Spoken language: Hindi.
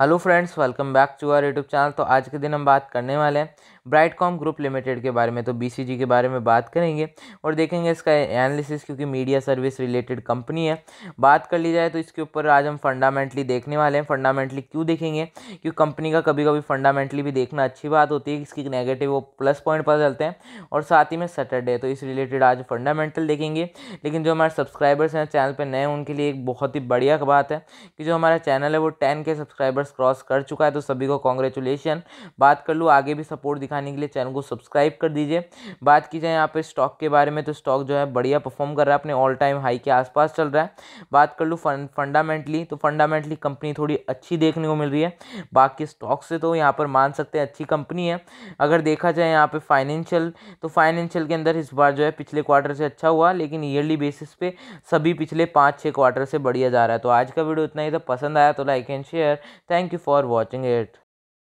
hello friends welcome back to our YouTube channel तो आज के दिन हम बात करने वाले हैं ब्राइटकॉम ग्रुप लिमिटेड के बारे में तो बी के बारे में बात करेंगे और देखेंगे इसका एनालिसिस क्योंकि मीडिया सर्विस रिलेटेड कंपनी है बात कर ली जाए तो इसके ऊपर आज हम फंडामेंटली देखने वाले हैं फंडामेंटली क्यों देखेंगे क्योंकि कंपनी का कभी कभी फंडामेंटली भी देखना अच्छी बात होती है इसकी नेगेटिव वो प्लस पॉइंट पता चलते हैं और साथ ही में सैटरडे तो इस रिलेटेड आज फंडामेंटल देखेंगे लेकिन जो हमारे सब्सक्राइबर्स हैं चैनल पर नए उनके लिए एक बहुत ही बढ़िया बात है कि जो हमारा चैनल है वो टेन के सब्सक्राइबर्स क्रॉस कर चुका है तो सभी को कॉन्ग्रेचुलेसन बात कर लूँ आगे भी सपोर्ट दिखा दिखाने के लिए चैनल को सब्सक्राइब कर दीजिए बात की जाए यहाँ पे स्टॉक के बारे में तो स्टॉक जो है बढ़िया परफॉर्म कर रहा है अपने ऑल टाइम हाई के आसपास चल रहा है बात कर लूँ फंडामेंटली तो फंडामेंटली कंपनी थोड़ी अच्छी देखने को मिल रही है बाकी स्टॉक से तो यहाँ पर मान सकते हैं अच्छी कंपनी है अगर देखा जाए यहाँ पर फाइनेंशियल तो फाइनेंशियल के अंदर इस बार जो है पिछले क्वार्टर से अच्छा हुआ लेकिन ईयरली बेसिस पे सभी पिछले पाँच छः क्वार्टर से बढ़िया जा रहा है तो आज का वीडियो इतना ही था पसंद आया तो like and share thank you for watching it